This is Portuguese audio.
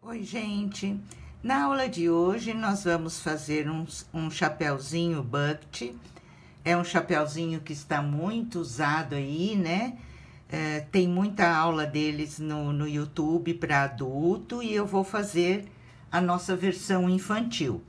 Oi, gente! Na aula de hoje, nós vamos fazer um, um chapéuzinho bucket. É um chapéuzinho que está muito usado aí, né? É, tem muita aula deles no, no YouTube para adulto e eu vou fazer a nossa versão infantil.